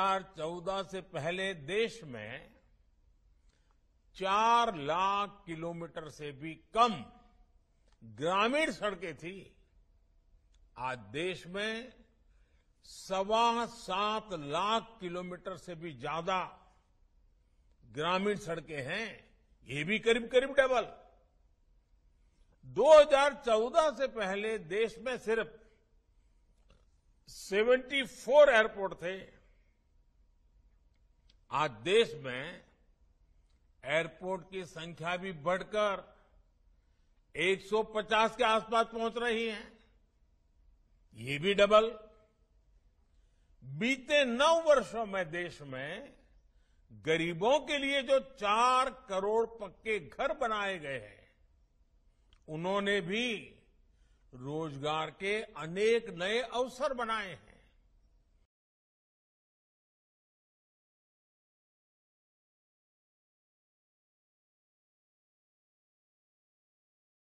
2014 से पहले देश में चार लाख किलोमीटर से भी कम ग्रामीण सड़कें थी आज देश में सवा सात लाख किलोमीटर से भी ज्यादा ग्रामीण सड़कें हैं ये भी करीब करीब डबल 2014 से पहले देश में सिर्फ 74 एयरपोर्ट थे आज देश में एयरपोर्ट की संख्या भी बढ़कर 150 के आसपास पहुंच रही है ये भी डबल बीते नौ वर्षों में देश में गरीबों के लिए जो चार करोड़ पक्के घर बनाए गए हैं उन्होंने भी रोजगार के अनेक नए अवसर बनाए हैं